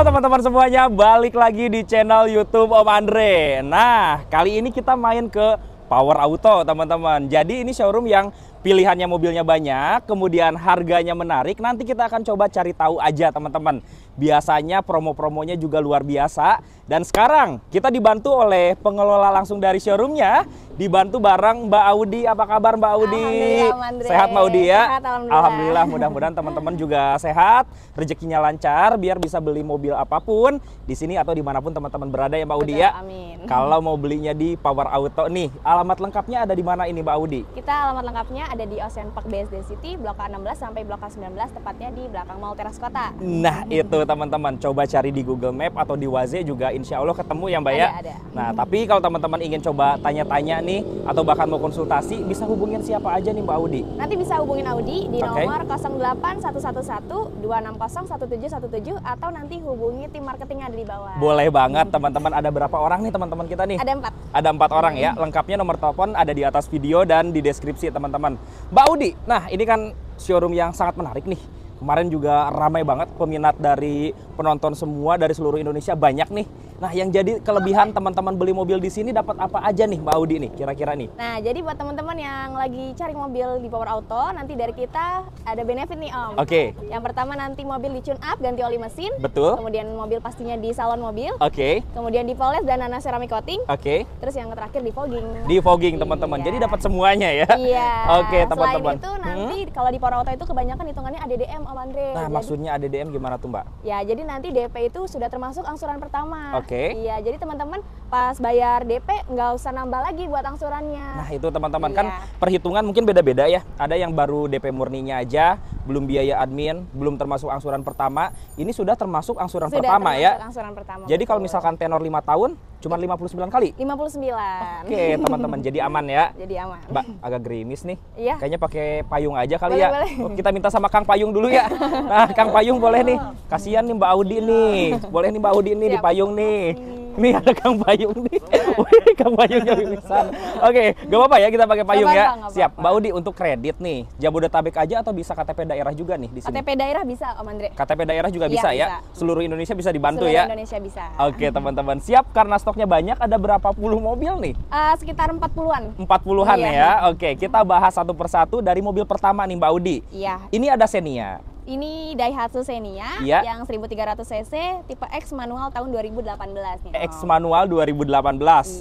Halo teman-teman semuanya, balik lagi di channel YouTube Om Andre. Nah, kali ini kita main ke Power Auto, teman-teman. Jadi ini showroom yang pilihannya mobilnya banyak, kemudian harganya menarik. Nanti kita akan coba cari tahu aja, teman-teman. Biasanya promo-promonya juga luar biasa. Dan sekarang kita dibantu oleh pengelola langsung dari showroomnya, dibantu bareng Mbak Audi. Apa kabar Mbak Audi? Alhamdulillah, sehat Mbak Audi ya? Sehat, alhamdulillah. alhamdulillah mudah-mudahan teman-teman juga sehat, rezekinya lancar, biar bisa beli mobil apapun di sini atau dimanapun teman-teman berada ya Mbak Audi ya. Amin. Kalau mau belinya di Power Auto nih, alamat lengkapnya ada di mana ini Mbak Audi? Kita alamat lengkapnya ada di Ocean Park BSD City, Blok A16 sampai Blok A19, tepatnya di belakang Mall Teras Kota. Nah itu teman-teman coba cari di Google Map atau di Waze juga insya Allah ketemu ya Mbak ya. ada, ya. Ada. Nah tapi kalau teman-teman ingin coba tanya-tanya nih atau bahkan mau konsultasi bisa hubungin siapa aja nih Mbak Audi? Nanti bisa hubungin Audi di okay. nomor 08111 260 1717 atau nanti hubungi tim marketing ada di bawah. Boleh banget teman-teman ada berapa orang nih teman-teman kita nih? Ada empat. Ada empat orang ya. Mm-hmm. Lengkapnya nomor telepon ada di atas video dan di deskripsi teman-teman. Mbak Audi, nah ini kan showroom yang sangat menarik nih Kemarin juga ramai banget peminat dari penonton semua dari seluruh Indonesia banyak nih Nah, yang jadi kelebihan teman-teman beli mobil di sini dapat apa aja nih Mbak Audi nih kira-kira nih? Nah, jadi buat teman-teman yang lagi cari mobil di Power Auto, nanti dari kita ada benefit nih Om. Oke. Okay. Yang pertama nanti mobil di tune up, ganti oli mesin. Betul. Kemudian mobil pastinya di salon mobil. Oke. Okay. Kemudian di poles dan nanas ceramic coating. Oke. Okay. Terus yang terakhir di fogging. Di fogging teman-teman. Iya. Jadi dapat semuanya ya. Iya. Oke, okay, teman-teman. Selain itu hmm? nanti hmm? kalau di Power Auto itu kebanyakan hitungannya ADDM Om Andre. Nah, jadi, maksudnya ADDM gimana tuh Mbak? Ya, jadi nanti DP itu sudah termasuk angsuran pertama. Oke. Okay. Oke. Okay. Iya, jadi teman-teman pas bayar DP nggak usah nambah lagi buat angsurannya. Nah itu teman-teman kan iya. kan perhitungan mungkin beda-beda ya. Ada yang baru DP murninya aja, belum biaya admin, belum termasuk angsuran pertama. Ini sudah termasuk angsuran sudah pertama ya. termasuk ya. Angsuran pertama. Jadi betul. kalau misalkan tenor 5 tahun, Cuma 59 kali? 59. Oke, teman-teman jadi aman ya. Jadi aman. Mbak, agak gerimis nih. Iya. Kayaknya pakai payung aja kali boleh, ya. Boleh. Oh, kita minta sama Kang Payung dulu ya. Nah, Kang Payung boleh nih. Kasian nih Mbak Audi nih. Boleh nih Mbak Audi nih di payung nih. Ini ada Kang Payung nih. Wih, Kang Payung yang pingsan. Oke, gak apa-apa ya kita pakai payung ya. Siap. Mbak Udi untuk kredit nih, Jabodetabek aja atau bisa KTP daerah juga nih di sini? KTP daerah bisa Om Andre. KTP daerah juga iya, bisa ya. Seluruh Indonesia bisa dibantu ya. Seluruh Indonesia bisa. Oke, teman-teman. Siap karena stoknya banyak ada berapa puluh mobil nih? Uh, sekitar empat puluhan. Empat puluhan iya. ya. Oke, kita bahas satu persatu dari mobil pertama nih Mbak Udi. Iya. Ini ada Xenia. Ini Daihatsu Xenia ya. yang 1300 cc tipe X manual tahun 2018 nih. Oh. X manual 2018.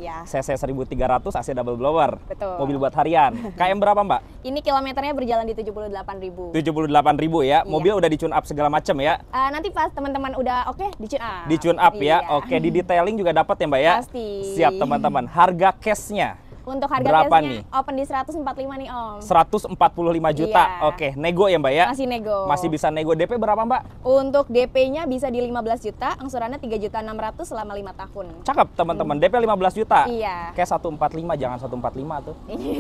Iya. CC 1300 AC double blower. Betul. Mobil buat harian. KM berapa, Mbak? Ini kilometernya berjalan di 78.000. 78.000 ya. Iya. Mobil udah dicun up segala macam ya. Uh, nanti pas teman-teman udah oke okay, di up. Di up ya. iya. ya. Oke, okay, di detailing juga dapat ya, Mbak ya? Pasti. Siap teman-teman. Harga cashnya untuk harga berapa tesnya nih? Open di 145 nih Om. 145 juta. Iya. Oke, nego ya Mbak ya? Masih nego. Masih bisa nego. DP berapa Mbak? Untuk DP-nya bisa di 15 juta, angsurannya 3 juta 600 selama 5 tahun. Cakep teman-teman, hmm. DP 15 juta. Iya. Kayak 145 jangan 145 tuh.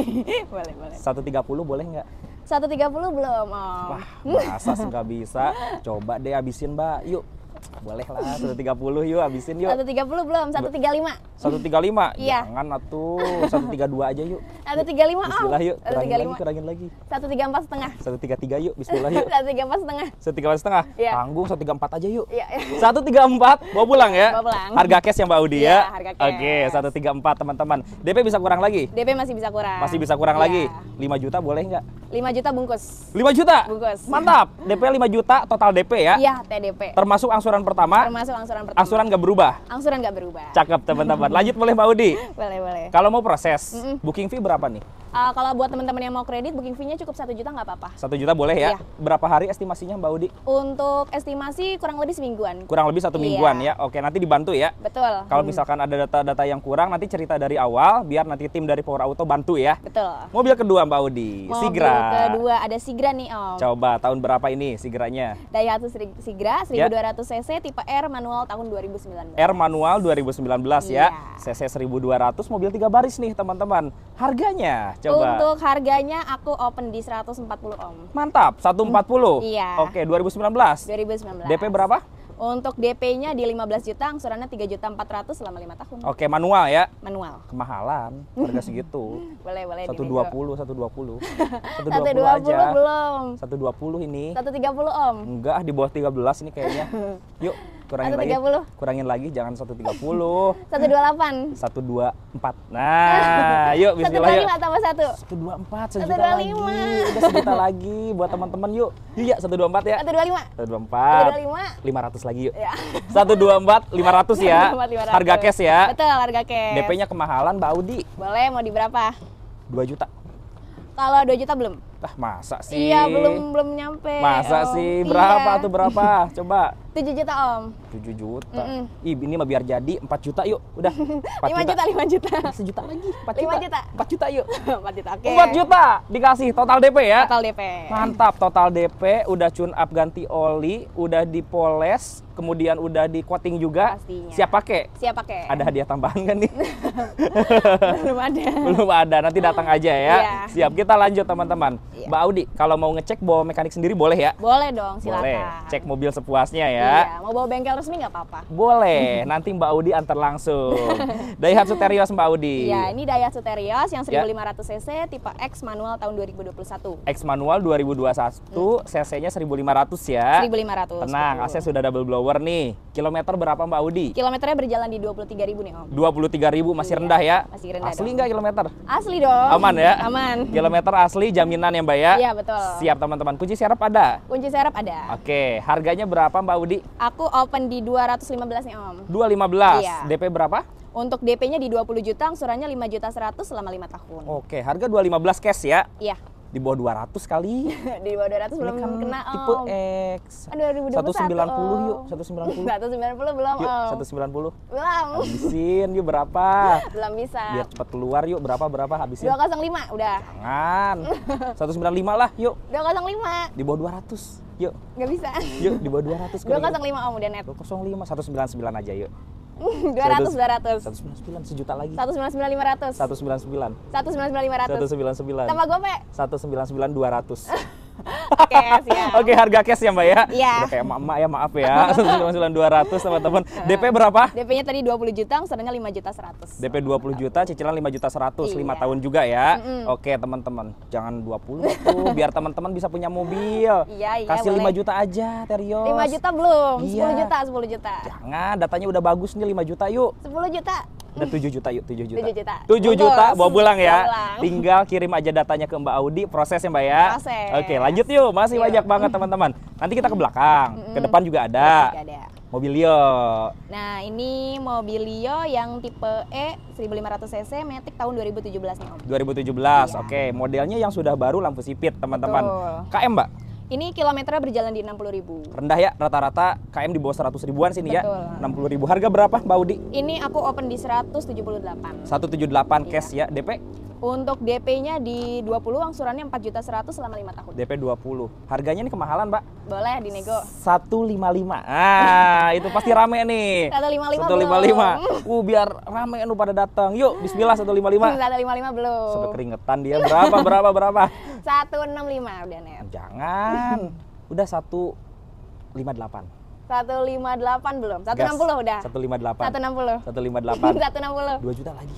boleh, boleh. 130 boleh nggak? 130 belum, Om. Wah, masa nggak bisa? Coba deh habisin, Mbak. Yuk boleh lah puluh yuk abisin yuk satu tiga puluh belum satu tiga lima 135 135 iya jangan atuh dua aja yuk satu tiga 135 bismillah yuk kurangin 135. lagi kurangin lagi 134 setengah tiga yuk bismillah yuk 134 setengah 134 setengah satu iya. tanggung 134 aja yuk iya, iya. tiga 134 bawa pulang ya bawa pulang harga cash ya Mbak Udi ya harga cash oke okay, 134 teman-teman DP bisa kurang lagi DP masih bisa kurang masih bisa kurang lagi lima juta boleh nggak lima juta bungkus 5 juta bungkus mantap DP lima juta total DP ya iya TDP termasuk angsur angsuran pertama. Termasuk angsuran pertama. Angsuran nggak berubah. Angsuran nggak berubah. Cakep teman-teman. Lanjut boleh Pak Udi. boleh boleh. Kalau mau proses, mm -mm. booking fee berapa nih? Uh, kalau buat teman-teman yang mau kredit, booking fee-nya cukup satu juta nggak apa-apa. Satu juta boleh ya? Iya. Berapa hari estimasinya Mbak Udi? Untuk estimasi kurang lebih semingguan. Kurang lebih satu iya. mingguan ya? Oke, nanti dibantu ya? Betul. Kalau hmm. misalkan ada data-data yang kurang, nanti cerita dari awal, biar nanti tim dari Power Auto bantu ya? Betul. Mobil kedua Mbak Udi, Mobil Sigra. kedua, ada Sigra nih Om. Coba, tahun berapa ini Sigranya? Daihatsu Sigra, 1200 ya. yeah. cc, tipe R manual tahun 2019. R manual 2019 yeah. ya? CC iya. 1200, mobil tiga baris nih teman-teman. Harganya coba. Untuk harganya aku open di 140 Om. Mantap, 140. Hmm, iya. Oke, 2019. 2019. DP berapa? Untuk DP-nya di 15 juta, angsurannya 3 juta 400 selama 5 tahun. Oke, manual ya? Manual. Kemahalan, harga segitu. boleh, boleh. 120, 120. 120, 120 aja. belum. 120 ini. 130 Om. Enggak, di bawah 13 ini kayaknya. Yuk, kurangin lagi. Kurangin lagi jangan 130. 128. empat Nah, yuk bismillah yuk. 125 tambah 1. 124 sejuta 125. lagi. Udah sejuta lagi buat teman-teman yuk. empat ya satu dua 124 ya. 125. 124. lima ratus lagi yuk. Ya. 124 empat lima ratus ya Harga cash ya. Betul, harga cash. DP-nya kemahalan Mbak Audi. Boleh, mau di berapa? dua juta. Kalau dua juta belum. Tah masa sih? Iya belum belum nyampe. Masa om. Oh, sih iya. berapa iya. tuh berapa? Coba. 7 juta om. 7 juta. Mm -mm. Ih ini mah biar jadi 4 juta yuk. Udah. 4 5 juta, juta 5 juta. Sejuta lagi. 4 5 juta. juta. 4 juta yuk. 4 juta oke. Okay. 4 juta dikasih total DP ya. Total DP. Mantap total DP udah tune up ganti oli, udah dipoles, kemudian udah di coating juga. Pastinya. Siap pakai? Siap pakai. Ada hadiah tambahan kan nih? belum ada. belum ada. Nanti datang aja ya. Yeah. Siap kita lanjut teman-teman. Iya. Mbak Audi, kalau mau ngecek bawa mekanik sendiri boleh ya? Boleh dong, silakan. Boleh. Cek mobil sepuasnya ya. Iya, mau bawa bengkel resmi nggak apa-apa. Boleh, nanti Mbak Audi antar langsung. Daihatsu Terios Mbak Audi. Iya, ini Daihatsu Terios yang 1500 ya. cc tipe X manual tahun 2021. X manual 2021, hmm. cc-nya 1500 ya. 1500. Tenang, AC sudah double blower nih. Kilometer berapa Mbak Audi? Kilometernya berjalan di ribu nih, Om. ribu masih iya, rendah ya? Masih rendah. Asli nggak kilometer? Asli dong. Aman ya? Aman. Kilometer asli jaminan ya? ya Mbak ya? Iya betul. Siap teman-teman. Kunci serep ada? Kunci serep ada. Oke, harganya berapa Mbak Udi? Aku open di 215 nih Om. 215. Iya. DP berapa? Untuk DP-nya di 20 juta, angsurannya 5 juta 100 selama 5 tahun. Oke, harga 215 cash ya? Iya di bawah 200 kali. di bawah 200 ini belum kan kena om. Tipe oh. X. Aduh, 2021. 190 om. yuk, 190. 190 belum yuk, om. 190. Belum. Habisin yuk berapa? belum bisa. Biar cepat keluar yuk berapa berapa habisin. 205 udah. Jangan. 195 lah yuk. 205. Di bawah 200. Yuk. Gak bisa. Yuk di bawah 200. 205 om udah net. 205 199 aja yuk. dua ratus dua ratus satu sembilan sembilan sejuta lagi satu sembilan sembilan lima ratus satu sembilan sembilan satu sembilan sembilan lima tambah gue pak satu sembilan sembilan dua ratus cash ya. Oke, okay, harga cash ya, Mbak ya. Iya. Yeah. kayak mama ya, maaf ya. Cuma dua ratus teman-teman. DP berapa? DP-nya tadi dua puluh juta, sebenarnya lima juta seratus. DP dua puluh juta, cicilan lima juta seratus, lima iya. tahun juga ya. Mm -mm. Oke, teman-teman. Jangan 20 tuh biar teman-teman bisa punya mobil. Iya, iya. Kasih lima juta aja, terio. Lima juta belum, iya. Sepuluh 10 juta, sepuluh juta. Jangan, datanya udah bagus nih lima juta yuk. Sepuluh juta ada 7 juta yuk 7 juta. 7 juta. 7 juta bawa pulang ya. Pulang. Tinggal kirim aja datanya ke Mbak Audi, proses ya Mbak ya. Proses. Oke, lanjut yuk. Masih banyak banget teman-teman. Nanti kita ke belakang. Ke depan juga ada. Mobilio. Nah, ini Mobilio yang tipe E 1500 cc Matic tahun 2017 nih, Om. 2017. Iya. Oke, modelnya yang sudah baru lampu sipit, teman-teman. KM, Mbak? Ini kilometernya berjalan di 60 ribu. Rendah ya, rata-rata KM di bawah 100 ribuan sini ya. Betul. ya. 60 ribu. Harga berapa Mbak Udi? Ini aku open di 178. 178 cash iya. ya, DP? Untuk DP-nya di 20 angsurannya 4 juta 100 selama 5 tahun. DP 20. Harganya ini kemahalan, Pak. Boleh dinego. 155. Ah, itu pasti rame nih. 155. 155. Belum. Uh, biar rame lu pada datang. Yuk, bismillah 155. 155 belum. Sampai keringetan dia. Berapa berapa berapa? 165 udah net. Jangan. Udah 158. 158 belum? 160 Gas. udah. 158. 160. 158. 160. 2 juta lagi.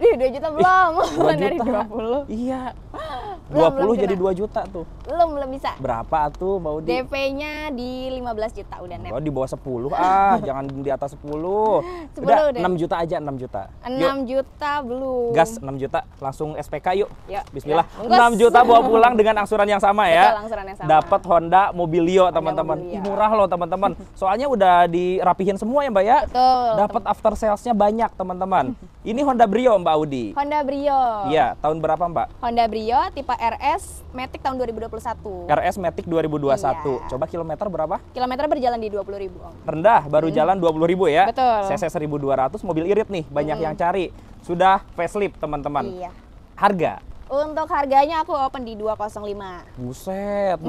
Ih, 2 juta belum. Ih, 2 juta. Dari 20. Iya. 20 belum, jadi 2 juta tuh. Belum, belum bisa. Berapa tuh mau di DP-nya di 15 juta udah net. Oh, di bawah 10. Ah, jangan di atas 10. 10 udah, udah. 6 juta aja, 6 juta. 6 yuk. juta belum. Gas 6 juta, langsung SPK yuk. yuk. Bismillah. Ya. 6 juta bawa pulang dengan angsuran yang sama ya. Betul, angsuran yang sama. Dapat Honda Mobilio, teman-teman. Murah loh, teman-teman. Soalnya udah dirapihin semua ya, Mbak ya. Dapat after sales-nya banyak, teman-teman. Ini Honda Brio, Mbak. Mbak Audi? Honda Brio. Iya, tahun berapa Mbak? Honda Brio tipe RS Matic tahun 2021. RS Matic 2021. Iya. Coba kilometer berapa? Kilometer berjalan di 20 ribu Om. Rendah, baru hmm. jalan 20 ribu ya? Betul. CC 1200, mobil irit nih, banyak hmm. yang cari. Sudah facelift teman-teman. Iya. Harga untuk harganya aku open di 205. Buset, 205.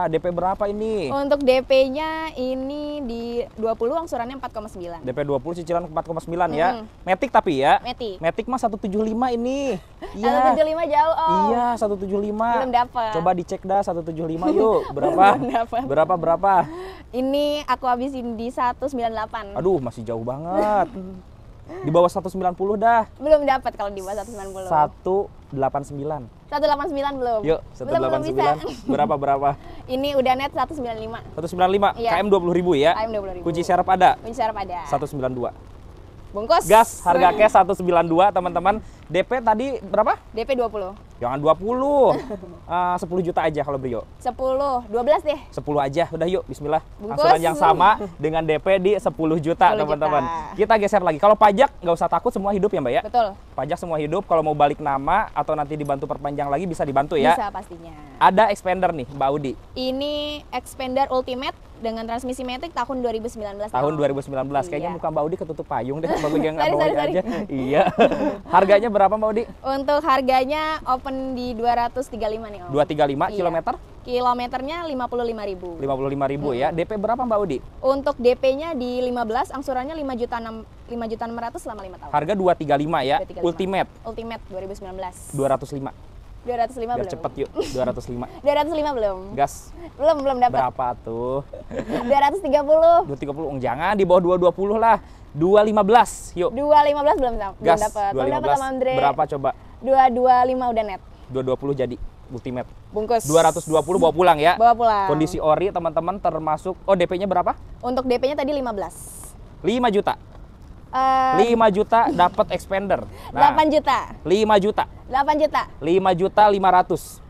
DP berapa ini? Untuk DP-nya ini di 20 angsurannya 4,9. DP 20 cicilan 4,9 mm. -hmm. ya. Metik tapi ya. Metik. Metik mah 175 ini. Iya. 175 jauh, oh. Iya, 175. Belum dapat. Coba dicek dah 175 yuk. Berapa? berapa berapa? Ini aku habisin di 198. Aduh, masih jauh banget. Di bawah 190 dah. Belum dapat kalau di bawah 190. 189. 189 belum. Yuk, 189. Belum, belum bisa. Berapa berapa? Ini udah net 195. 195. Iya. KM 20.000 ya. KM ribu. Kunci serep ada. Kunci serep ada. 192. Bungkus. Gas harga cash 192, teman-teman. DP tadi berapa? DP 20. Jangan 20. uh, 10 juta aja kalau Brio. 10, 12 deh. 10 aja. Udah yuk, bismillah. Bungkus. Angsuran yang sama dengan DP di 10 juta, teman-teman. Kita geser lagi. Kalau pajak nggak usah takut semua hidup ya, Mbak ya? Betul. Pajak semua hidup. Kalau mau balik nama atau nanti dibantu perpanjang lagi bisa dibantu ya? Bisa pastinya. Ada expander nih, Mbak Udi. Ini expander ultimate dengan transmisi metrik tahun 2019. Tahun, iya. ribu 2019. Iya. Kayaknya muka Mbak Udi ketutup payung deh, bagus yang sorry, sorry, aja. iya. harganya berapa Mbak Udi? Untuk harganya open open di 235 nih Om. 235 iya. kilometer? Kilometernya 55 ribu. 55 ribu hmm. ya. DP berapa Mbak Udi? Untuk DP-nya di 15, angsurannya 5 juta 6, 5 juta 600 selama 5 tahun. Harga 235 ya, 235. ultimate. Ultimate 2019. 205. 205 Biar belum. cepet yuk, 205. 205 belum. Gas. Belum, belum dapat. Berapa tuh? 230. 230, jangan di bawah 220 lah dua lima belas yuk. 215 belum dapat. Belum dapat. Belum dapat sama Andre. Berapa coba? dua dua lima udah net. dua dua puluh jadi ultimate. Bungkus. dua dua ratus puluh bawa pulang ya. Bawa pulang. Kondisi ori teman-teman termasuk oh DP-nya berapa? Untuk DP-nya tadi lima belas lima juta. Uh, juta dapat expander. Nah, juta. lima juta. delapan juta. lima juta lima ratus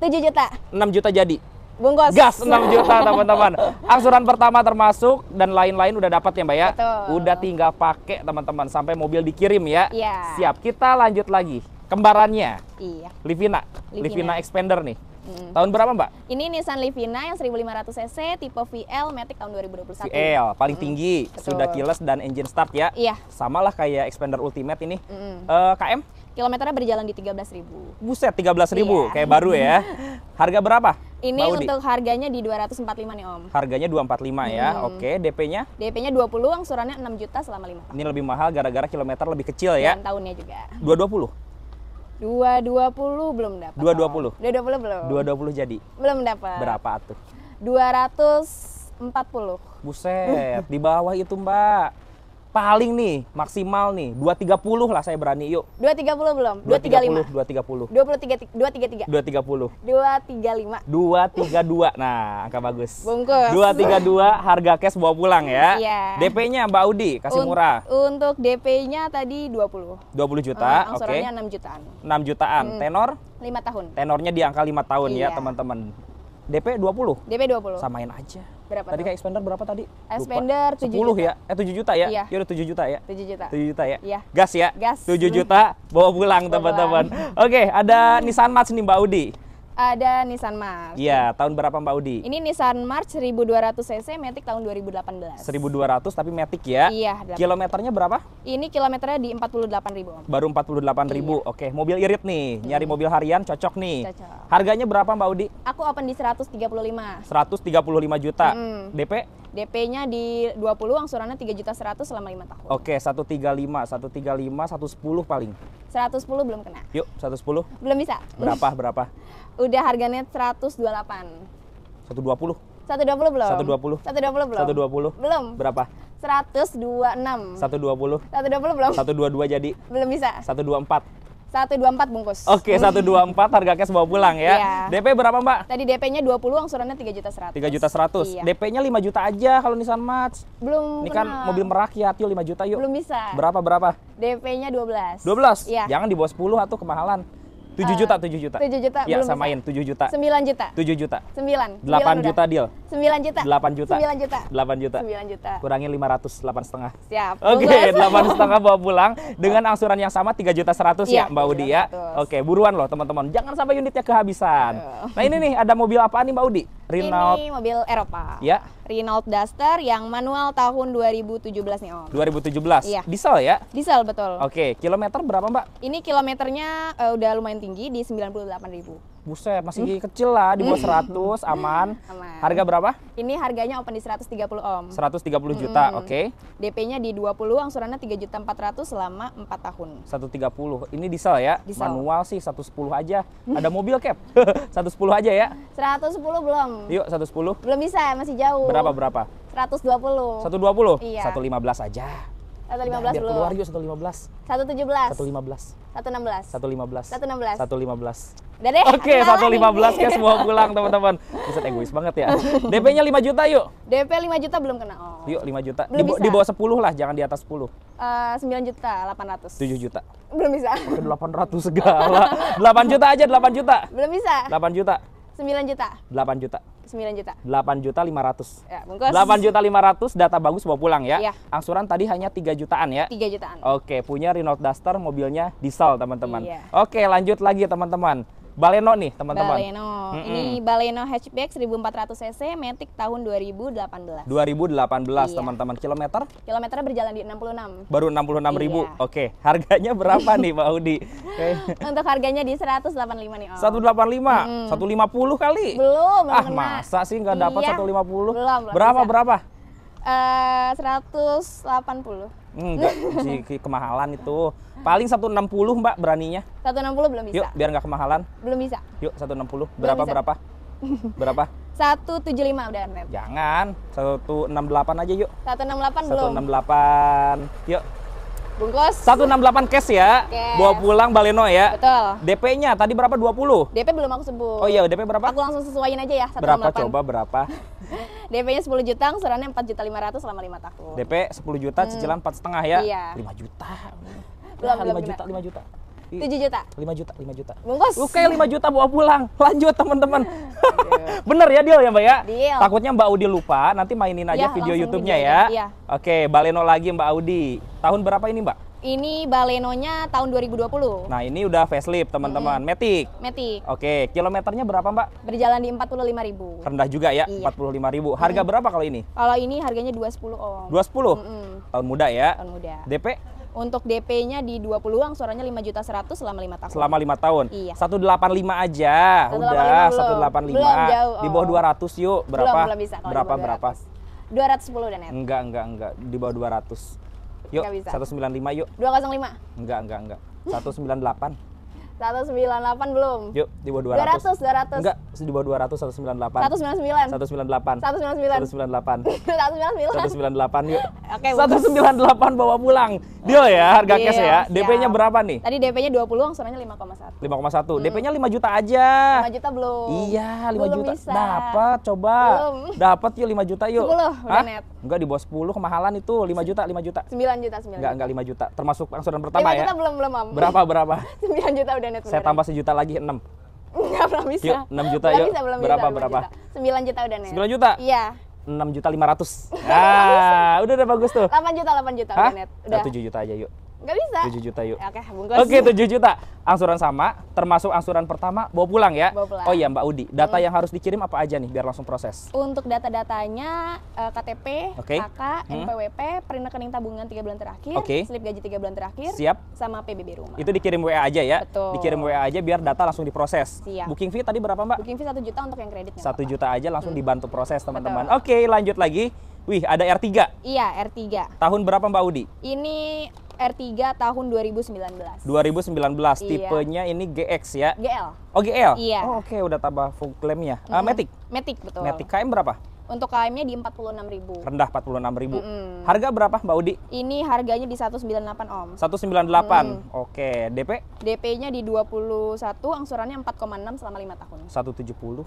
tujuh juta. enam juta jadi. Bungkus. Gas 6 juta teman-teman. Angsuran pertama termasuk dan lain-lain udah dapat ya Mbak ya. Betul. Udah tinggal pakai teman-teman sampai mobil dikirim ya. Iya. Siap. Kita lanjut lagi. Kembarannya. Iya. Livina. Livina, Livina Expander nih. Mm. Tahun berapa Mbak? Ini Nissan Livina yang 1500 cc tipe VL Matic tahun 2021. VL paling mm. tinggi, Betul. sudah keyless dan engine start ya. Iya. Sama lah kayak Expander Ultimate ini. Mm. Uh, eh, KM? Kilometernya berjalan di 13.000. Buset, 13.000 iya. kayak baru ya. Harga berapa? Ini Baudi. untuk harganya di 245 nih Om. Harganya 245 ya, hmm. ya. Oke, DP-nya? DP-nya 20, angsurannya 6 juta selama 5 tahun. Ini lebih mahal gara-gara kilometer lebih kecil ya. Dan tahunnya juga. 220. 220 belum dapat. 220. 220 belum. 220 jadi. Belum dapat. Berapa tuh? 240. Buset, di bawah itu, Mbak paling nih maksimal nih 230 lah saya berani yuk. 230 belum? 235. 230. 23 233. 230. 235. 232. Nah, angka bagus. Bungkus. 232 harga cash bawa pulang ya. Iya. DP-nya Mbak Udi kasih Un murah. Untuk DP-nya tadi 20. 20 juta. Uh, Angsurannya okay. 6 jutaan. 6 jutaan. Hmm. Tenor? 5 tahun. Tenornya di angka 5 tahun ya, iya. ya, teman-teman. DP 20. DP 20. Samain aja. Berapa? Tadi kayak expander berapa tadi? Expander 7 10 juta. ya. Eh 7 juta ya? Iya. Ya udah 7 juta ya? 7 juta. 7 juta ya? Iya. Gas ya? Gas. 7 juta bawa pulang teman-teman. Oke, okay, ada Nissan Mats nih Mbak Udi. Ada Nissan March. Iya, tahun berapa Mbak Udi? Ini Nissan March 1200 cc Matic tahun 2018. 1200 tapi Matic ya? Iya. Kilometernya berapa? Ini kilometernya di 48.000. Baru 48.000. iya. oke. Mobil irit nih, Hmm. nyari mobil harian cocok nih. Cocok. Harganya berapa Mbak Udi? Aku open di 135. 135 juta. Hmm. DP? DP-nya di 20, angsurannya 3 juta 100 selama 5 tahun. Oke, 135, 135, 110 paling. 110 belum kena. Yuk, 110. Belum bisa. Berapa, berapa? Udah harganya 128. 120. 120 belum? 120. 120 belum? 120. Belum. Berapa? 126. 120. 120 belum? 122 jadi. Belum bisa. 124. 124 bungkus. Oke, okay, 124 harga cash bawa pulang ya. Iya. DP berapa, Mbak? Tadi DP-nya 20, angsurannya 3 juta 100. 3 juta 100. Iya. DP-nya 5 juta aja kalau Nissan March. Belum Ini kan mobil merakyat, yuk 5 juta yuk. Belum bisa. Berapa berapa? DP-nya 12. 12? Iya. Jangan di bawah 10 atau kemahalan. 7 juta, 7 juta. 7 juta. Ya, belum samain bisa. 7 juta. 9 juta. 7 juta. 9. 8 9 juta deal. 9 juta. 8 juta. 9 juta. 8 juta. 9 juta. Kurangin 500 8 setengah. Siap. Oke, okay, 8 setengah bawa pulang dengan angsuran yang sama 3 juta 100 ya, iya, ya Mbak Udi ya. Oke, okay, buruan loh teman-teman. Jangan sampai unitnya kehabisan. Aduh. Nah, ini nih ada mobil apa nih Mbak Udi? Renault. Ini mobil Eropa. Ya Renault Duster yang manual tahun 2017 nih Om. 2017? Iya. Diesel ya? Diesel betul. Oke, kilometer berapa Mbak? Ini kilometernya uh, udah lumayan tinggi di 98 ribu. Buset, masih hmm. kecil lah, di bawah 100, mm. aman. aman. Harga berapa? Ini harganya open di 130 om. 130 juta, hmm. oke. Okay. DP-nya di 20, angsurannya 3 juta 400 selama 4 tahun. 130, ini diesel ya? Diesel. Manual sih 110 aja. Mm. Ada mobil cap? 110 aja ya? 110 belum. Yuk, 110. Belum bisa, masih jauh. Berapa, berapa? 120. 120? Iya. 115 aja. 115 nah, dulu. Keluar yuk 115. 117. 115. 116. 115. 116. 115. Udah deh. Oke, okay, 115 cash mau pulang teman-teman. Buset egois eh, banget ya. DP-nya 5 juta yuk. DP 5 juta belum kena. Oh. Yuk 5 juta. Belum di, bisa. di bawah 10 lah, jangan di atas 10. Uh, 9 juta 800. 7 juta. Belum bisa. Pake 800 segala. 8 juta aja, 8 juta. Belum bisa. 8 juta. 9 juta. 8 juta. 9 juta. 8 juta 500. Ya, bungkus. 8 juta 500 data bagus bawa pulang ya. ya. Angsuran tadi hanya 3 jutaan ya. 3 jutaan. Oke, punya Renault Duster mobilnya diesel teman-teman. Iya. Oke, lanjut lagi teman-teman. Baleno nih teman-teman. Baleno. Mm -mm. Ini Baleno hatchback 1400 cc Matic tahun 2018. 2018 teman teman-teman kilometer? Kilometernya berjalan di 66. Baru 66 iya. ribu. Oke, harganya berapa nih Pak Udi? Okay. Untuk harganya di 185 nih Om. 185. Mm. 150 kali? Belum, masih. Ah, masa sih nggak dapat iya. 150? Belum, belum. Berapa bisa. berapa? Eh, uh, 180. Enggak, sih kemahalan itu. Paling 160 Mbak beraninya. 160 belum bisa. Yuk, biar nggak kemahalan. Belum bisa. Yuk, 160. Berapa berapa? Berapa? 175 udah net. Jangan, 168 aja yuk. 168 belum. 168. Yuk. Bungkus. 168 cash ya. Cash. Bawa pulang Baleno ya. Betul. DP-nya tadi berapa? 20. DP belum aku sebut. Oh iya, DP berapa? Aku langsung sesuaiin aja ya, 168. Berapa coba berapa? DP-nya 10 juta, angsurannya 4 juta 500 selama 5 tahun. DP 10 juta, cicilan hmm. 4,5 ya. Iya. 5 juta belum, belum 5 juta, 5 juta. 7 juta. 5 juta, 5 juta. Bungkus. Oke, 5 juta bawa pulang. Lanjut teman-teman. Bener ya deal ya, Mbak ya? Deal. Takutnya Mbak Audi lupa, nanti mainin aja iya, ya, video YouTube-nya ya. Iya. Oke, Baleno lagi Mbak Audi. Tahun berapa ini, Mbak? Ini Balenonya tahun 2020. Nah, ini udah facelift, teman-teman. Hmm. Matic. Matic. Oke, kilometernya berapa, Mbak? Berjalan di 45.000. Rendah juga ya, iya. 45.000. Harga hmm. berapa kalau ini? Kalau ini harganya 210, Om. 210? Hmm -mm. Tahun muda ya. Tahun muda. DP? Untuk DP-nya di 20 uang suaranya 5 juta 100 selama 5 tahun. Selama 5 tahun. Iya. 185 aja. 185 Udah, belum. 185. Belum jauh. Oh. Di bawah 200 yuk. Berapa? Belum, belum bisa. Kalau berapa berapa? 210 dan net. Enggak, enggak, enggak. Di bawah 200. Yuk, 195 yuk. 205. Enggak, enggak, enggak. 198. 198 belum? Yuk, di bawah 200. 200, 200. Enggak, di bawah 200 198. 199. 198. 199. 198. 199. 198 yuk. Oke, okay, 198 bawa pulang. Deal ya, harga Deal, iya, cash ya. DP-nya berapa nih? Tadi DP-nya 20, angsurannya 5,1. 5,1. Hmm. DP-nya 5 juta aja. 5 juta belum. Iya, 5 belum juta. Bisa. Dapat, coba. Belum. Dapat yuk 5 juta yuk. 10 udah Hah? net. Enggak di bawah 10 kemahalan itu 5 juta, 5 juta. 9 juta, 9. juta. Enggak, enggak 5 juta. Termasuk angsuran pertama 5 ya. 5 juta belum belum. Am. Berapa berapa? 9 juta udah net beneran. Saya tambah sejuta lagi 6. Enggak pernah bisa. Yuk, 6 juta yuk. Bisa, belum berapa bisa, berapa? Juta. 9 juta udah nih 9 juta? Iya. 6 juta 500. ah, udah udah bagus tuh. 8 juta 8 juta Hah? udah net. Udah. 7 juta aja yuk. Gak bisa. 7 juta yuk. Oke, bungkus. Oke, 7 juta. Angsuran sama, termasuk angsuran pertama, bawa pulang ya. Bawa pulang. Oh iya, Mbak Udi, data hmm. yang harus dikirim apa aja nih biar langsung proses? Untuk data-datanya uh, eh, KTP, okay. KK, hmm. NPWP, perin rekening tabungan 3 bulan terakhir, okay. slip gaji 3 bulan terakhir, Siap. sama PBB rumah. Itu dikirim WA aja ya. Betul. Dikirim WA aja biar data langsung diproses. Siap. Booking fee tadi berapa, Mbak? Booking fee 1 juta untuk yang kredit 1 juta aja langsung hmm. dibantu proses, teman-teman. Oke, okay, lanjut lagi. Wih, ada R3. Iya, R3. Tahun berapa Mbak Udi? Ini R3 tahun 2019. 2019. Iya. Tipenya ini GX ya? GL. Oh, GL. Iya. Oh, oke, okay. udah tambah full claim ya. Mm -hmm. uh, ah, iya. Matic. Matic betul. Matic KM berapa? Untuk KM-nya di 46.000. Rendah 46.000. Mm -hmm. Harga berapa Mbak Udi? Ini harganya di 198 Om. 198. Mm -hmm. Oke, DP? DP-nya di 21, angsurannya 4,6 selama 5 tahun. 170.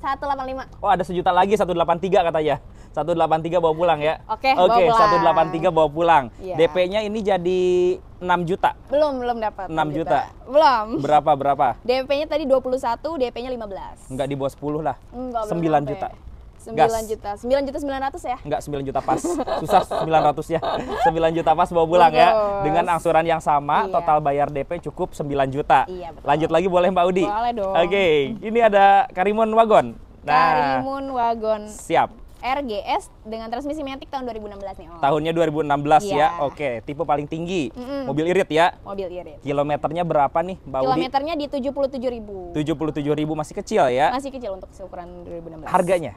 185. Oh, ada sejuta lagi 183 katanya. 183 bawa pulang ya. Oke, okay, Oke, okay, 183 bawa pulang. Yeah. DP-nya iya. ini jadi 6 juta. Belum, belum dapat. 6 juta. juta. Belum. Berapa berapa? DP-nya tadi 21, DP-nya 15. Enggak di bawah 10 lah. Enggak, 9 juta. Ya. 9 juta. 9 juta 900 ya? Enggak, 9 juta pas. Susah 900 ya. 9 juta pas bawa pulang ya. Dengan angsuran yang sama, iya. total bayar DP cukup 9 juta. Iya, betul. Lanjut lagi boleh Mbak Udi? Boleh dong. Oke, okay. ini ada Karimun Wagon. Nah, Karimun Wagon. Siap. RGS dengan transmisi Matic tahun 2016 nih. Oh. Tahunnya 2016 yeah. ya. Oke, tipe paling tinggi. Mm -hmm. Mobil irit ya. Mobil irit. Kilometernya berapa nih, Mbak Udi Kilometernya Udi? di 77.000. ribu masih kecil ya. Masih kecil untuk seukuran 2016. Harganya?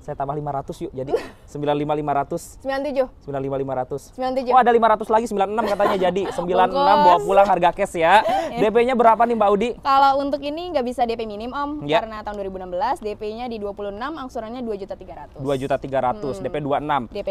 saya tambah 500 yuk jadi 95500 97 95500 97 oh ada 500 lagi 96 katanya jadi 96 bawa pulang harga cash ya iya. DP-nya berapa nih Mbak Udi kalau untuk ini nggak bisa DP minim Om ya. karena tahun 2016 DP-nya di 26 angsurannya 2 juta 300 2 juta 300 hmm. DP 26 DP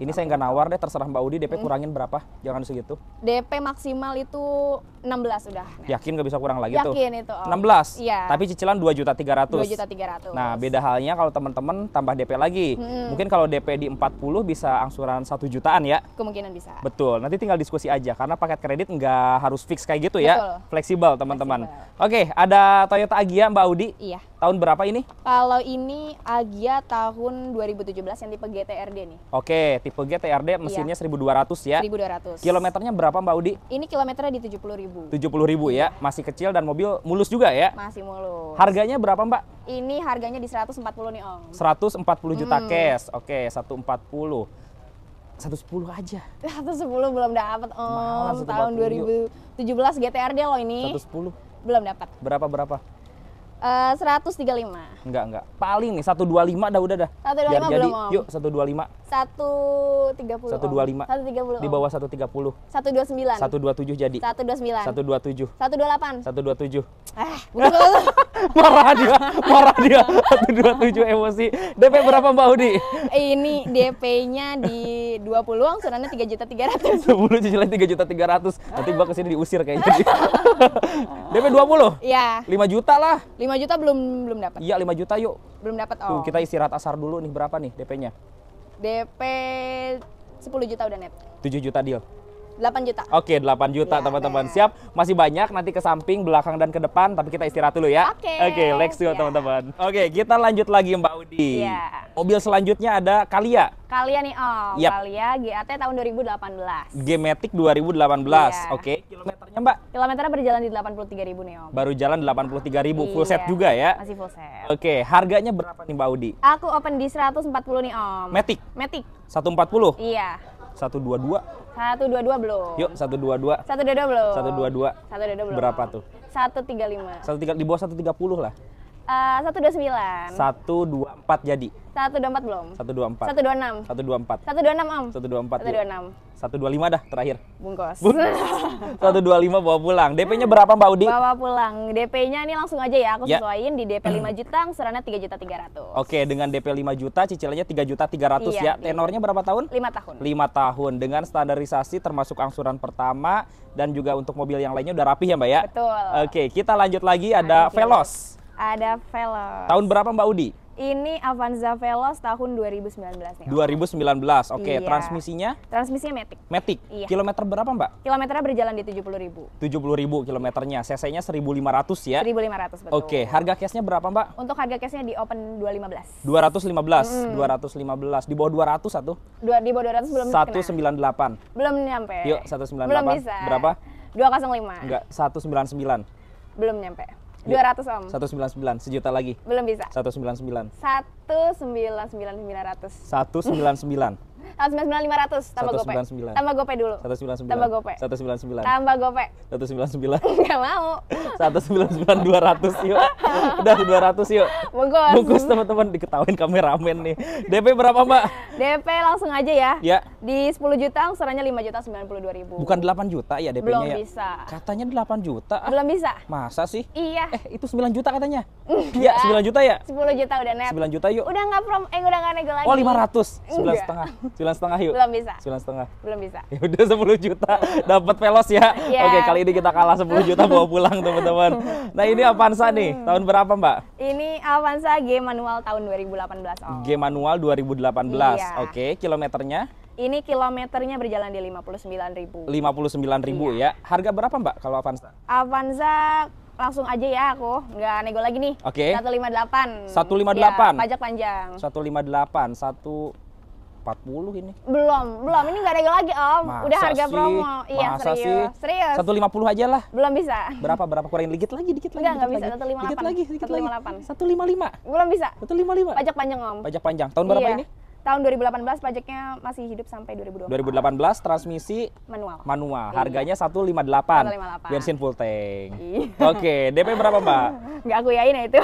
26 ini saya nggak nawar deh terserah Mbak Udi DP hmm. kurangin berapa jangan segitu DP maksimal itu 16 udah Nah. yakin nggak bisa kurang lagi yakin tuh yakin itu Om 16 iya tapi cicilan 2 juta 300 2 juta 300 nah beda halnya kalau teman-teman nambah DP lagi. Hmm. Mungkin kalau DP di 40 bisa angsuran satu jutaan ya. Kemungkinan bisa. Betul. Nanti tinggal diskusi aja karena paket kredit nggak harus fix kayak gitu ya. Fleksibel teman-teman. Oke, ada Toyota Agya Mbak Audi. Iya tahun berapa ini? Kalau ini Agia tahun 2017 yang tipe GTRD nih. Oke, tipe GTRD mesinnya iya. 1200 ya. 1200. Kilometernya berapa Mbak Udi? Ini kilometernya di ribu. 70.000. ribu ya. Masih kecil dan mobil mulus juga ya? Masih mulus. Harganya berapa Mbak? Ini harganya di 140 nih Om. 140 juta hmm. cash. Oke, 140 satu sepuluh aja. Satu sepuluh belum dapat om. Mahal, tahun 2017 GTRD GTRD loh ini. Satu sepuluh Belum dapat. Berapa berapa? seratus puluh lima Enggak, enggak. Paling nih satu dua lima dah udah dah. 125 Biar belum jadi, om. Yuk 125. 130. 125. 130. Om. Di bawah satu dua tujuh jadi. satu satu satu dua dua dua tujuh 129. 127. 128. 127. Eh, marah dia, marah dia. satu dua tujuh emosi. DP berapa Mbak Udi? Ini DP-nya di dua puluh angsurannya tiga juta tiga 300. 10 cicilan tiga juta tiga ratus Nanti Mbak kesini diusir kayaknya. DP 20? Iya. lima juta lah. 5 juta belum belum dapat. Iya, 5 juta yuk. Belum dapat. Oh. Tuh, kita istirahat asar dulu nih berapa nih DP-nya? DP 10 juta udah net. 7 juta deal. 8 juta. Oke, 8 juta iya, teman-teman. Ya, Siap? Masih banyak nanti ke samping, belakang dan ke depan, tapi kita istirahat dulu ya. Oke. Oke, let's go iya. teman-teman. Oke, kita lanjut lagi Mbak Udi. Iya. Mobil selanjutnya ada Kalia. Kalia nih, oh. Yep. Kalia GAT tahun 2018. Gematic 2018. Iya. Oke. Kilometernya Mbak? Kilometernya berjalan di 83.000 nih, Om. Baru jalan 83.000, full iya. set juga ya? Masih full set. Oke, harganya berapa nih Mbak Udi? Aku open di 140 nih, Om. Matic. Matic. 140? Iya. 122 satu dua dua belum. Yuk satu dua dua. Satu dua dua belum. Satu dua dua. Satu dua dua Berapa tuh? Satu tiga lima. Satu tiga di bawah satu tiga puluh lah satu dua sembilan satu dua empat jadi satu dua empat belum satu dua empat satu dua enam satu dua empat satu dua enam om satu dua empat satu dua enam satu dua lima dah terakhir bungkus satu dua lima bawa pulang dp nya berapa mbak Udi bawa pulang dp nya ini langsung aja ya aku ya. sesuaiin di dp lima juta angsurannya tiga juta tiga ratus oke dengan dp lima juta cicilannya tiga juta tiga ratus ya tenornya berapa tahun lima tahun lima tahun dengan standarisasi termasuk angsuran pertama dan juga untuk mobil yang lainnya udah rapi ya mbak ya betul oke kita lanjut lagi ada Velos ada Velos. Tahun berapa Mbak Udi? Ini Avanza Velos tahun 2019 nih. 2019. Oke, okay. iya. transmisinya? Transmisinya Matic. Matic. Iya. Kilometer berapa, Mbak? Kilometernya berjalan di 70.000. 70.000 kilometernya. CC-nya 1.500 ya? 1.500 betul. Oke, okay. harga cash-nya berapa, Mbak? Untuk harga cash-nya di open 215. 215. Hmm. 215. Di bawah 200 satu? Dua, di bawah 200 belum 198. Kena. Belum nyampe. Yuk, 198. Belum bisa. Berapa? 205. Enggak, 199. Belum nyampe 200 Om. 199, sejuta lagi. Belum bisa. 199. 199 900. 199. Tahun 99500 tambah gope. Tambah gope dulu. sembilan Tambah gope. 199. Tambah gope. 199. nggak mau. 199 200 yuk. Udah 200 yuk. Bungkus. Bungkus teman-teman diketawain kameramen nih. DP berapa, Mbak? DP langsung aja ya. Ya. Di 10 juta angsurannya lima juta dua ribu. Bukan 8 juta ya DP-nya Belum ya? bisa. Katanya 8 juta. Ah. Belum bisa. Masa sih? Iya. Eh, itu 9 juta katanya. Iya, 9 juta ya? 10 juta udah net. 9 juta yuk. Udah nggak prom eh udah nggak nego oh, lagi. Oh, 500. 9 setengah. Sembilan setengah yuk. Belum bisa. Sembilan setengah. Belum bisa. Ya udah sepuluh juta dapat pelos ya. Yeah. Oke kali ini kita kalah sepuluh juta bawa pulang teman-teman. Nah ini Avanza nih hmm. tahun berapa mbak? Ini Avanza G manual tahun 2018 Oh. G manual 2018. Yeah. Oke kilometernya? Ini kilometernya berjalan di lima lima puluh sembilan ribu 59.000. 59.000 yeah. ya. Harga berapa mbak kalau Avanza? Avanza langsung aja ya aku nggak nego lagi nih oke okay. 158 158 ya, pajak panjang 158 satu 140 ini. Belum, belum. Ini enggak ada lagi om. Masa Udah harga sih? promo. Iya Masa serius. Sih? Serius. 150 aja lah. Belum bisa. Berapa berapa kurangin dikit lagi, dikit lagi. Enggak, enggak bisa. 158. Dikit lagi, dikit 158. lagi. 155. Belum bisa. 155. Pajak panjang om. Pajak panjang. Tahun berapa iya. ini? Tahun 2018 pajaknya masih hidup sampai 2020. 2018 transmisi manual. Manual. Iya. Harganya iya. 158. 158. Bensin full tank. Iya. Oke, DP berapa, Mbak? Enggak aku yakin ya itu.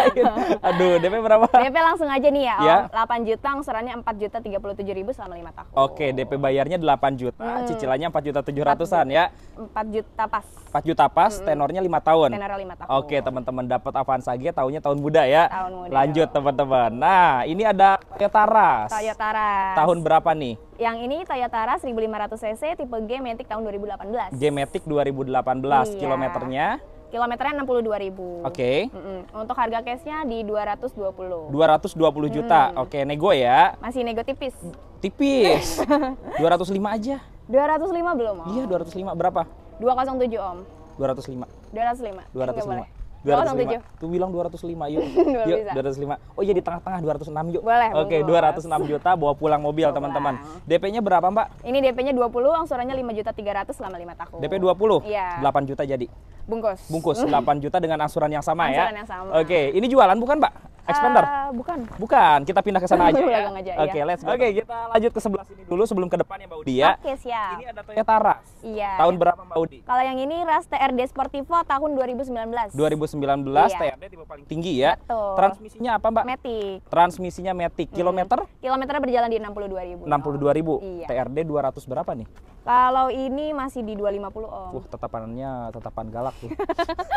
Aduh, DP berapa? DP langsung aja nih ya, Om. Ya. 8 juta, angsurannya 4 juta 37 ribu selama 5 tahun. Oke, DP bayarnya 8 juta, hmm. cicilannya 4 juta 700-an ya. 4 juta pas. 4 juta pas, hmm. tenornya 5 tahun. Tenor 5 tahun. Oke, teman-teman dapat Avanza G, tahunnya tahun muda ya. Tahun muda. Lanjut, teman-teman. Nah, ini ada Ketara. Taras. Toyota Taras. Tahun berapa nih? Yang ini Toyota Taras 1500 cc tipe G Matic tahun 2018. G Matic 2018 iya. kilometernya. Kilometernya 62 ribu. Oke. Okay. Mm -mm. Untuk harga cashnya di 220. 220 juta. Hmm. Oke, okay, nego ya. Masih nego tipis. Tipis. 205 aja. 205 belum, Om. Iya, 205 berapa? 207, Om. 205. 205. 205 dua 205. tujuh tuh bilang dua ratus lima yuk. yuk lima Oh iya di tengah-tengah enam yuk. Boleh. Oke, ratus enam juta bawa pulang mobil teman-teman. DP-nya berapa, Mbak? Ini DP-nya dua puluh angsurannya lima juta tiga ratus selama lima tahun. DP 20? Iya. delapan juta jadi. Bungkus. Bungkus delapan juta dengan angsuran yang sama ya. angsuran ya. yang sama. Oke, ini jualan bukan, Mbak? Expander? Uh, bukan. Bukan, kita pindah ke sana aja. ya. aja iya. Oke, okay, let's go. Oke, okay, kita lanjut ke sebelah sini dulu sebelum ke depan ya Mbak Udi ya. Oke, okay, siap. Ini ada Toyota Rush. Iya. Tahun berapa Mbak Udi? Kalau yang ini Rush TRD Sportivo tahun 2019. 2019 iya. TRD tipe paling tinggi ya. Betul. Transmisinya apa Mbak? Matic. Transmisinya Matic. Kilometer? Hmm. Kilometer berjalan di 62.000. 62.000. Iya. TRD 200 berapa nih? Kalau ini masih di 250 om. Uh, tetapannya tetapan galak tuh.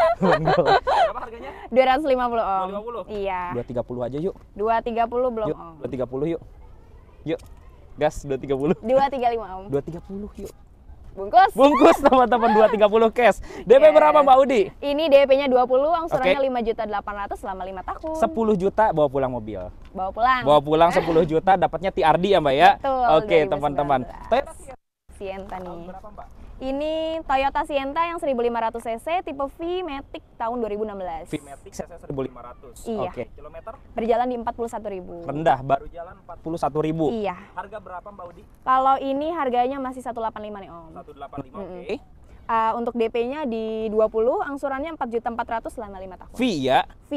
Berapa harganya? 250 om. 250. Iya. 230 aja yuk. 230 belum yuk, om. 230 yuk. Yuk. Gas 230. 235 om. 230 yuk. Bungkus. Bungkus teman-teman 230 cash. DP yes. berapa Mbak Udi? Ini DP-nya 20, angsurannya okay. 5 juta 800 selama 5 tahun. 10 juta bawa pulang mobil. Bawa pulang. Bawa pulang 10 juta dapatnya TRD ya Mbak ya. Oke, okay, teman-teman. Sienta nih. Berapa, Mbak? Ini Toyota Sienta yang 1500 cc tipe V-Matic tahun 2016. V-Matic cc 1500. Iya. Oke. Okay. Kilometer? Berjalan di 41.000. Rendah, baru jalan 41.000. Iya. Harga berapa, Mbak Udi? Kalau ini harganya masih 185 nih, Om. 185. Mm -hmm. Oke. Okay. Uh, untuk DP-nya di 20, angsurannya 4.400 selama 5 tahun. V ya? V.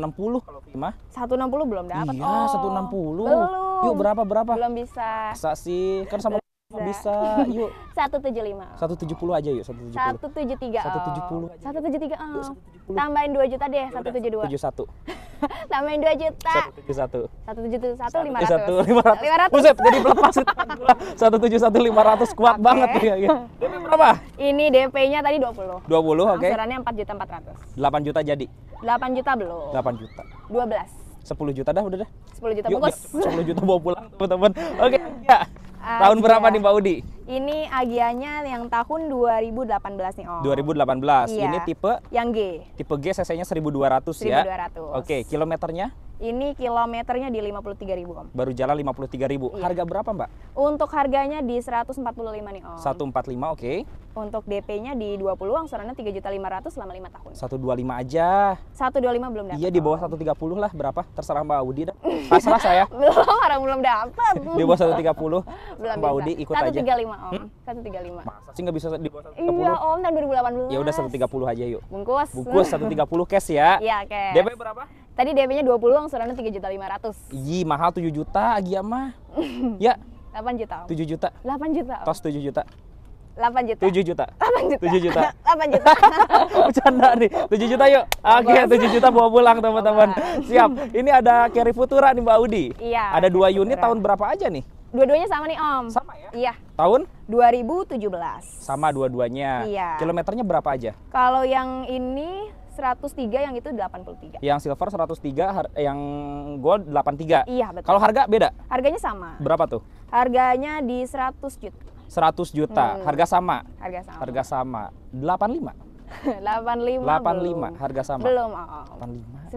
160 kalau V mah? 160 belum dapat. Iya, oh, 160. Belum. Yuk berapa berapa? Belum bisa. Masa sih? Kan sama Oh, bisa, yuk. 175. 170 aja yuk, 170. 173. 170. 173. Oh. 170. Tambahin 2 juta deh, 172. Ya 71. Tambahin 2 juta. 171. 171 500. 500. 500. Buset, jadi pelepas. 171 500 kuat okay. banget ya. DP berapa? Ini DP-nya tadi 20. 20, oke. Okay. Angsurannya 4 juta 400. 8 juta jadi. 8 juta belum. 8 juta. 12. 10 juta dah udah dah. 10 juta Yuk, bungkus. 10 juta bawa pulang, teman-teman. Oke. Okay. Ya tahun berapa iya. nih Mbak Udi ini agianya yang tahun 2018 nih, Om. 2018. Iya. Ini tipe yang G. Tipe G cc-nya 1200, 1200 ya. 1200. Oke, kilometernya? Ini kilometernya di 53.000, Om. Baru jalan 53.000. Iya. Harga berapa, Mbak? Untuk harganya di 145 nih, Om. 145, oke. Okay. Untuk DP-nya di 20, angsurannya 3.500 selama 5 tahun. 125 aja. 125 belum dapat. Iya, di bawah 130 lah berapa? Terserah Mbak Audi dah. Pasrah saya. belum, orang belum dapat. di bawah 130. belum Mbak bisa. Audi ikut 135, aja. 135, om. Hmm? 135. Kan Masa sih nggak bisa di bawah 130? Iya om, tahun 2018. Ya udah 130 aja yuk. Bungkus. Bungkus puluh cash ya. Iya cash. DP berapa? Tadi DP-nya dua 20, angsurannya tiga juta lima ratus iya mahal tujuh juta, lagi ama ya. 8 juta om. juta. 8 juta om. Tos 7 juta. 8 juta. 7 juta. 8 juta. 7 juta. 8 juta. Bercanda nih. tujuh juta yuk. Oke, tujuh juta bawa pulang teman-teman. Siap. Ini ada carry Futura nih Mbak Udi. Iya. Ada dua unit tahun berapa aja nih? Dua-duanya sama nih Om. Sama ya? Iya. Tahun? 2017. Sama dua-duanya. Iya. Kilometernya berapa aja? Kalau yang ini 103 yang itu 83. Yang silver 103, yang gold 83. Iya, betul. Kalau harga beda? Harganya sama. Berapa tuh? Harganya di 100 juta. 100 juta. Hmm. Harga sama. Harga sama. Harga sama. 85. 85 85 belum. harga sama. Belum, Om.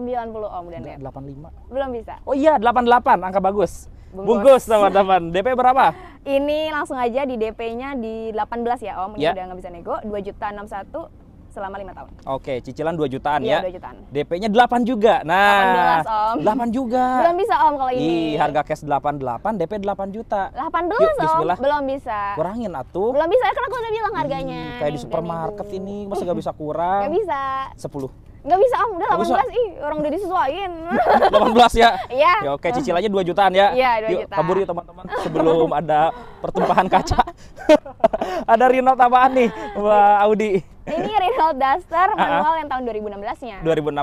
85. 90 Om dan 85. Belum bisa. Oh iya, 88 angka bagus bungkus teman-teman. DP berapa? Ini langsung aja di DP-nya di 18 ya Om, ini ya. udah nggak bisa nego, dua juta enam satu selama lima tahun. Oke, cicilan dua jutaan iya, ya. 2 jutaan. DP-nya delapan juga. Nah, delapan Om. 8 juga. Belum bisa Om kalau ini. Ih, harga cash delapan, DP delapan juta. 18 Yuk, Om. Belum bisa. Kurangin atuh. Belum bisa karena aku udah bilang harganya. Hmm, kayak di supermarket ini masih gak bisa kurang? gak bisa. 10. Gak bisa om, ah, udah 18 ih orang udah disesuaiin 18 ya? Iya Ya oke, cicil aja 2 jutaan ya Iya 2 yuk, juta Kabur yuk teman-teman sebelum ada pertumpahan kaca Ada Renault apaan nih Wah Audi? Ini Renault Duster manual yang tahun 2016-nya 2016? Iya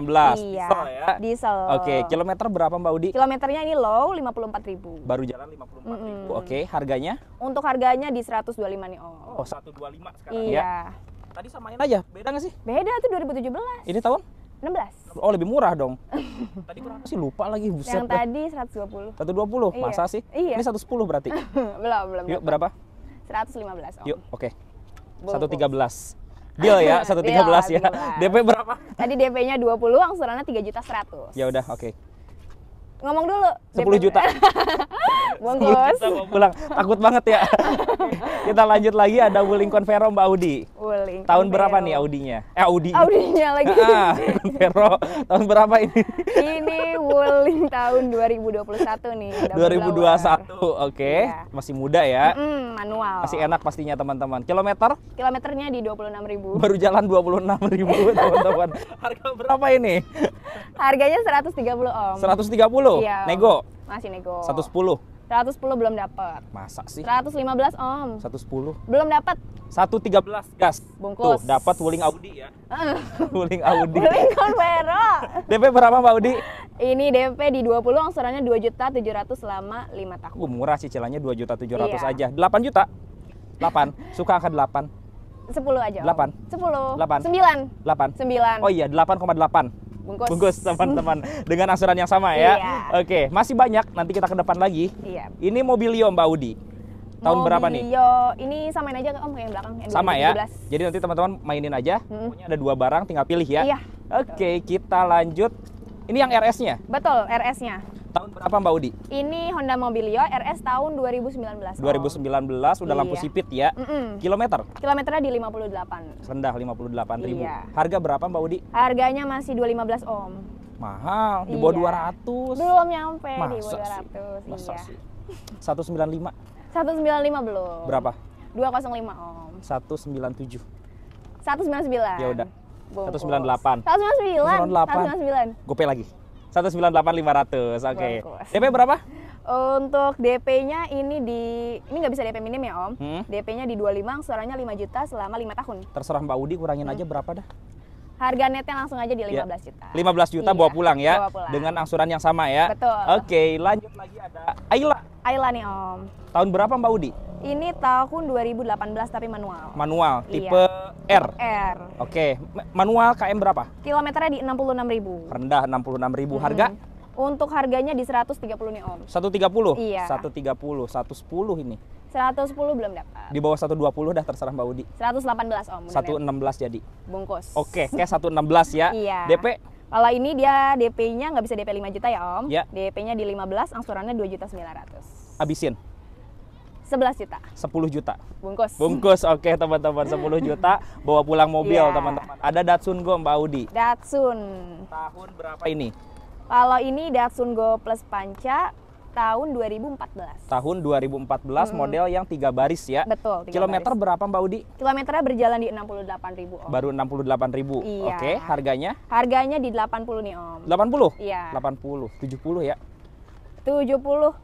Diesel ya? Diesel Oke, kilometer berapa Mbak Audi Kilometernya ini low, 54 ribu Baru jalan 54 mm -hmm. ribu, oke harganya? Untuk harganya di 125 nih om Oh 125 sekarang iya. ya? Tadi samain aja, beda nggak sih? Beda tuh 2017. Ini tahun? 16. Oh, lebih murah dong. tadi berapa sih? Lupa lagi, buset. Yang tadi 120. 120? Iya. Masa sih? Iya. Ini 110 berarti? belum, belum. Yuk, berapa? 115, Om. Yuk, oke. Okay. 113. Deal ya, 113 ya. DP berapa? Tadi DP-nya 20, angsurannya 3 juta 100. Ya udah, oke. Okay ngomong dulu 10 gitu. juta Bungkus. pulang takut banget ya kita lanjut lagi ada Wuling Convero Mbak Audi Wuling tahun Convero. berapa nih Audinya eh Audi Audinya lagi ah, Convero tahun berapa ini ini Wuling tahun 2021 nih 2021 oke okay. ya. masih muda ya mm -mm, manual masih enak pastinya teman-teman kilometer kilometernya di ribu. baru jalan 26.000 teman-teman harga berapa ini harganya 130 om 130 Iya. Nego. Masih nego. 110. 110 belum dapat. Masa sih? 115 om. 110. Belum dapat. 113 gas. Bungkus. Tuh, dapat wuling Audi ya. wuling Audi. wuling Convero. DP berapa Mbak Audi? Ini DP di 20 angsurannya 2 juta 700 selama 5 tahun. Uh, murah sih celanya 2 juta 700 iya. aja. 8 juta. 8. Suka angka 8. 10 aja. 8. 10. 8. 9. 8. 9. Oh iya, 8,8 bungkus, bungkus teman-teman dengan asuran yang sama ya. Iya. Oke, masih banyak. Nanti kita ke depan lagi. Iya. Ini mobilio Mbak Udi. Tahun mobilio, berapa nih? ini samain aja om yang belakang. Yang sama 2017. ya. Jadi nanti teman-teman mainin aja. Hmm. Pokoknya ada dua barang, tinggal pilih ya. Iya. Oke, kita lanjut. Ini yang RS-nya? Betul, RS-nya. Tahun berapa Mbak Udi? Ini Honda Mobilio RS tahun 2019. 2019 sudah udah iya. lampu sipit ya. Mm -mm. Kilometer? Kilometernya di 58. Rendah 58 ribu. Iya. Harga berapa Mbak Udi? Harganya masih 215 Om. Mahal, di bawah iya. 200. Belum nyampe Masa di bawah 200. Sih. Masa iya. sih? 195. 195 belum. Berapa? 205 Om. 197. 199. Ya udah. 198. 199. 198. 199. Gope lagi. 198.500. Oke. Okay. oke DP berapa? Untuk DP-nya ini di ini nggak bisa DP minim ya, Om. Hmm? DP-nya di 25, angsurannya 5 juta selama 5 tahun. Terserah Mbak Udi kurangin hmm. aja berapa dah? Harga netnya langsung aja di 15 ya. juta. 15 juta iya, bawa pulang ya. Bawa pulang. Dengan angsuran yang sama ya. Betul. Oke, okay, lanjut lagi ada Ayla. Ayla nih Om. Tahun berapa Mbak Udi? Ini tahun 2018 tapi manual. Manual, iya. tipe iya. R. R. Oke, manual KM berapa? Kilometernya di 66.000. Rendah 66.000. Harga? Hmm. Untuk harganya di 130 nih Om. 130? Iya. 130, 110 ini. 110 belum dapat. Di bawah 120 dah terserah Mbak Udi. 118 Om. 116 jadi. Bungkus. Oke, kayak 116 ya. iya. DP kalau ini dia DP-nya nggak bisa DP 5 juta ya Om. Ya. DP-nya di 15, angsurannya 2 juta 900. Abisin. 11 juta. 10 juta. Bungkus. Bungkus. Oke, okay, teman-teman 10 juta bawa pulang mobil, iya. teman-teman. Yeah. Ada Datsun Go Mbak Audi. Datsun. Tahun berapa ini? Kalau ini Datsun Go Plus Panca Tahun 2014. Tahun 2014 hmm. model yang tiga baris ya. Betul. Kilometer baris. berapa Mbak Udi? Kilometernya berjalan di 68 ribu Om. Baru 68 ribu. Iya. Oke, harganya? Harganya di 80 nih Om. 80? Iya. 80, 70 ya? 70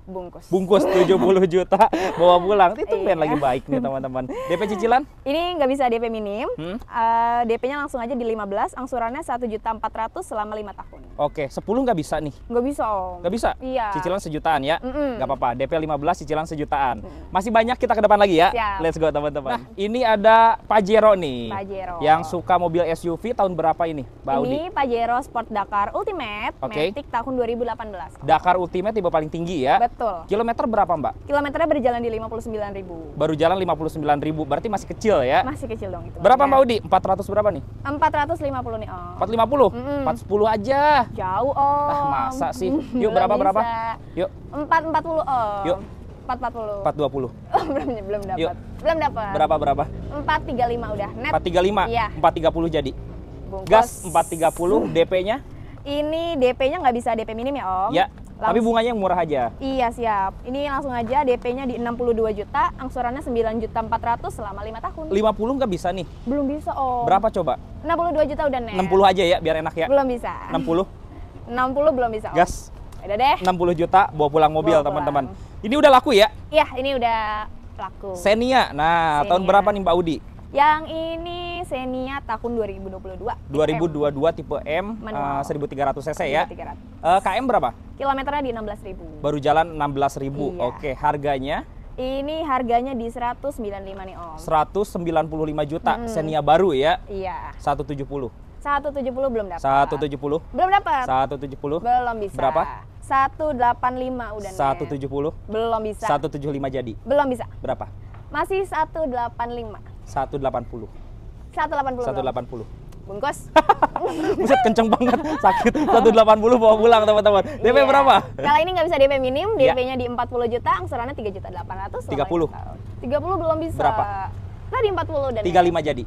bungkus. Bungkus 70 juta bawa pulang. Itu iya. lagi baik nih teman-teman. DP cicilan? Ini nggak bisa DP minim. Hmm? Uh, eh, DP-nya langsung aja di 15, angsurannya 1 juta 400 selama 5 tahun. Oke, 10 nggak bisa nih? Nggak bisa om. Nggak bisa? Iya. Cicilan sejutaan ya? Mm -mm. Nggak apa-apa, DP 15 cicilan sejutaan. Mm. Masih banyak kita ke depan lagi ya? Siap. Let's go teman-teman. Nah. Ini ada Pajero nih. Pajero. Yang suka mobil SUV tahun berapa ini? Mbak ini Pajero Sport Dakar Ultimate, okay. Matic tahun 2018. Dakar Ultimate juga paling tinggi ya. Betul. Kilometer berapa, Mbak? Kilometernya berjalan di 59.000. Baru jalan 59.000, berarti masih kecil ya? Masih kecil dong itu. Berapa iya. Mbak Udi? 400 berapa nih? 450 nih, Om. 450? Mm -mm. 410 aja. Jauh, Om. Ah, masa sih? Yuk berapa bisa. berapa? Yuk. 440, Om. Yuk. 440. 420. belum belum dapat. Yuk. Belum dapat. Berapa berapa? 435 udah. Net. 435. Iya. 430 jadi. Bungkus. Gas 430 DP-nya? Ini DP-nya nggak bisa DP minim ya, Om? Ya, Langsung. Tapi bunganya yang murah aja. Iya, siap. Ini langsung aja DP-nya di 62 juta, angsurannya 9 juta 400 selama 5 tahun. 50 nggak bisa nih? Belum bisa, Om. Berapa coba? 62 juta udah, nih. 60 aja ya, biar enak ya. Belum bisa. 60? 60 belum bisa, Om. Gas. Udah deh. 60 juta bawa pulang mobil, teman-teman. Ini udah laku ya? Iya, ini udah laku. senia Nah, Senia. tahun berapa nih Mbak Udi? Yang ini Xenia tahun 2022. 2022 M. tipe M uh, 1300 eh, cc 1300. ya. Uh, eh, KM berapa? Kilometernya di 16.000. Baru jalan 16.000. Iya. Oke, harganya? Ini harganya di 195 nih Om. 195 juta, hmm. Xenia baru ya? Iya. 170. 170 belum dapat. 170? Belum dapat. 170? Belum bisa. Berapa? 185 udah 170? Net. Belum bisa. 175 jadi? Belum bisa. Berapa? Masih 185. 180. 180. 180. Bungkus. Buset kenceng banget, sakit. 180 bawa pulang teman-teman. DP yeah. berapa? Kalau ini nggak bisa DP minim, iya. DP-nya di 40 juta, angsurannya 3 juta 800. 30. 30 belum bisa. Berapa? Nah, di 40 dan 35 ya. jadi.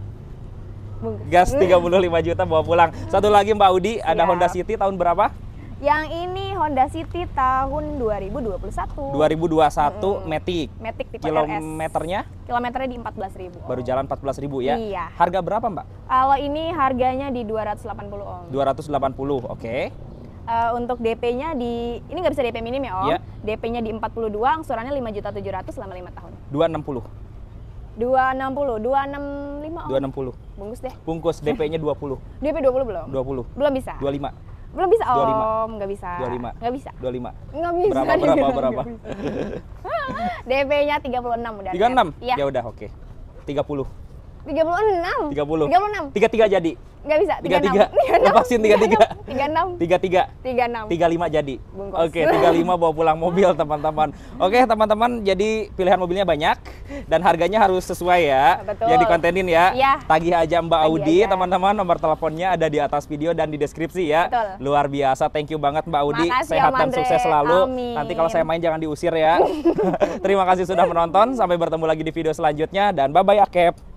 Bungkus. Gas 35 juta bawa pulang. Satu lagi Mbak Udi, ada yeah. Honda City tahun berapa? Yang ini Honda City tahun 2021. 2021 hmm. Matic. Matic tipe Kilometernya? RS. Kilometernya di 14.000. Baru jalan 14.000 ya. Iya. Harga berapa, Mbak? Kalau ini harganya di 280 Om. 280, oke. Okay. Uh, eh, untuk DP-nya di ini nggak bisa DP minim ya Om. Yeah. DP-nya di 42, angsurannya 5.700 selama 5 tahun. 260. 260, 265 om. 260. Bungkus deh. Bungkus DP-nya 20. DP 20 belum? 20. Belum bisa. 25. Belum bisa, 25. Om. Nggak bisa. 25. Nggak bisa. 25. Nggak bisa. Berapa, berapa, berapa? DP-nya 36 udah. 36? enam, iya. Ya udah, oke. Okay. 30. 36? 30. 36? 33 jadi nggak bisa. Tiga tiga. lepasin tiga tiga. Tiga enam. Tiga tiga. Tiga enam. Tiga lima jadi. Oke, tiga lima bawa pulang mobil teman-teman. Oke teman-teman, jadi pilihan mobilnya banyak dan harganya harus sesuai ya. Betul. Jadi kontenin ya. ya Tagih aja Mbak Tagih Audi teman-teman. Nomor teleponnya ada di atas video dan di deskripsi ya. Betul. Luar biasa. Thank you banget Mbak Audi. Makasih, Sehat dan sukses selalu. Amin. Nanti kalau saya main jangan diusir ya. Terima kasih sudah menonton. Sampai bertemu lagi di video selanjutnya dan bye bye Akep.